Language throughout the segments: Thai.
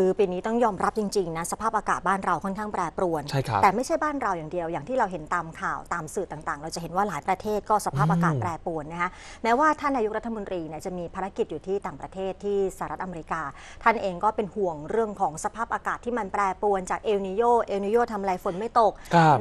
คือปีนี้ต้องยอมรับจริง ๆ นะสภาพอากาศบ้านเราค่อนข้างแปรปรวนใช่ครับแต่ไม่ใช่บ้านเราอย่างเดียวอย่างที่เราเห็นตามข่าวตามสื่อต่างๆ เราจะเห็นว่าหลายประเทศก็สภาพอากาศแปรปรวนนะคะแม้ว่าท่านนายกรัฐมนตรีเนี่ยจะมีภารกิจอยู่ที่ต่างประเทศที่สหรัฐอเมริกา ท่านเองก็เป็นห่วงเรื่องของสภาพอากาศที่มันแปรปรวนจากเอลนิโยเอลนิโยทำลายฝนไม่ตก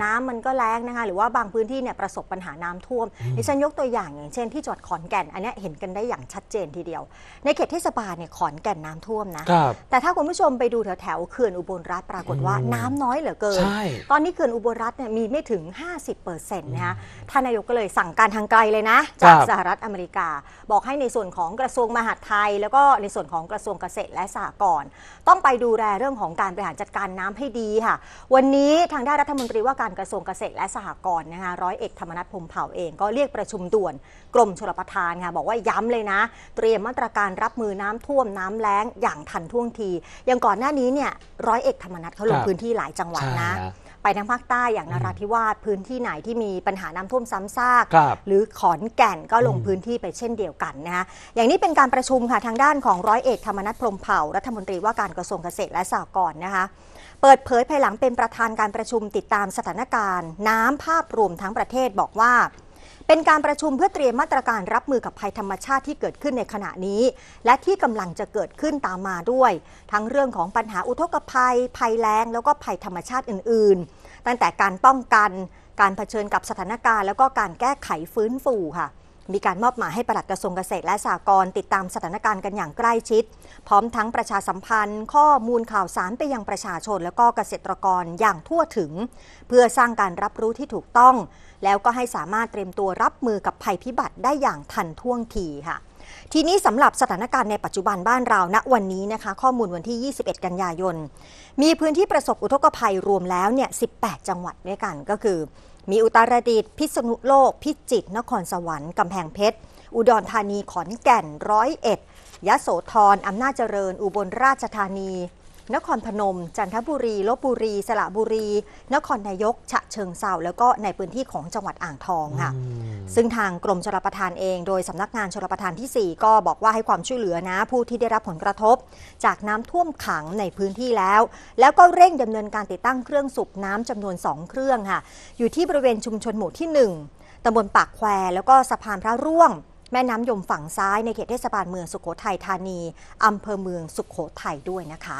น้ำมันก็แรงนะคะหรือว่าบางพื้นที่เนี่ยประสบปัญหาน้ำท่วมดิฉันยกตัวอย่างอย่างเช่นที่จังหวัดขอนแก่นอันนี้เห็นกันได้อย่างชัดเจนทีเดียว ในเขตเทศบาลเนี่ยขอนแก่นน้ำท่วมนะแต่ถ้าคุณผู้ชมไปดูแถวแถวเขื่อนอุบลรัฐปรากฏว่าน้ำน้อยเหลือเกินตอนนี้เขื่อนอุบลรัฐเนี่ยมีไม่ถึง 50%เเปอร์ซ็นต์นะคะท่านนายกก็เลยสั่งการทางไกลเลยนะ จากสหรัฐอเมริกา บอกให้ในส่วนของกระทรวงมหาดไทย แล้วก็ในส่วนของกระทรวงเกษตรและสหกรณ์ต้องไปดูแลเรื่องของการบริหารจัดการน้ำให้ดีค่ะ วันนี้ทางด้านรัฐมนตรีว่าการกระทรวงเกษตรและสหกรณ์นะคะร้อยเอกธรรมนัฐพมเผ่าเอง ก็เรียกประชุมด่วนกรมชลประทานค่ะบอกว่าย้ำเลยนะ เตรียมมาตรการรับมือน้ำท่วมน้ำแล้งอย่างทันท่วงทียางก่อนหน้านี้เนี่ยร้อยเอกธรรมนัฐเขาลงพื้นที่หลายจังหวัดนะไปทางภาคใต้อย่างนราธิวาสพื้นที่ไหนที่มีปัญหาน้ำท่วมซ้ำซาก หรือขอนแก่นก็ลงพื้นที่ไปเช่นเดียวกันนะคะอย่างนี้เป็นการประชุมค่ะทางด้านของร้อยเอกธรรมนัฐพรมเผ่ารัฐมนตรีว่าการกระทรวงเกษตรและสหกรณ์นะคะเปิดเผยภายหลังเป็นประธานการประชุมติดตามสถานการณ์ น้ำภาพรวมทั้งประเทศบอกว่าเป็นการประชุมเพื่อเตรียมมาตรการรับมือกับภัยธรรมชาติที่เกิดขึ้นในขณะนี้ และที่กำลังจะเกิดขึ้นตามมาด้วย ทั้งเรื่องของปัญหาอุทกภัย ภัยแล้งแล้วก็ภัยธรรมชาติอื่นๆ ตั้งแต่การป้องกันการเผชิญกับสถานการณ์แล้วก็การแก้ไขฟื้นฟูค่ะมีการมอบหมายให้ปลัดกระทรวงเกษตรและสหกรณ์ติดตามสถานการณ์กันอย่างใกล้ชิด พร้อมทั้งประชาสัมพันธ์ ข้อมูลข่าวสารไปยังประชาชน และก็เกษตรกรอย่างทั่วถึง เพื่อสร้างการรับรู้ที่ถูกต้อง แล้วก็ให้สามารถเตรียมตัวรับมือกับภัยพิบัติได้อย่างทันท่วงทีค่ะทีนี้สำหรับสถานการณ์ในปัจจุบันบ้านเราณวันนี้นะคะ ข้อมูลวันที่ 21 กันยายน มีพื้นที่ประสบอุทกภัยรวมแล้วเนี่ย18 จังหวัดด้วยกัน ก็คือ มีอุตรดิตถ์พิษณุโลกพิจิตรนครสวรรค์กำแพงเพชร อุดรธานีขอนแก่นร้อยเอ็ดยะโสธรอำนาจเจริญ อุบลราชธานี นครพนม จันทบุรีลบบุรี สระบุรี นครนายก ฉะเชิงเซาแล้วก็ในพื้นที่ของจังหวัดอ่างทองค่ะซึ่งทางกรมชลประทานเอง โดยสำนักงานชลประทานที่ 4 ก็บอกว่าให้ความช่วยเหลือนะ ผู้ที่ได้รับผลกระทบ จากน้ำท่วมขังในพื้นที่แล้ว แล้วก็เร่งดำเนินการติดตั้งเครื่องสูบน้ำจำนวน 2 เครื่องค่ะอยู่ที่บริเวณชุมชนหมู่ที่ 1ตำบลปากแควแล้วก็สะพานพระร่วง แม่น้ำยมฝั่งซ้ายในเขตเทศบาลเมืองสุขโขทัยธานีอำเภอเมืองสุขโขทัยด้วยนะคะ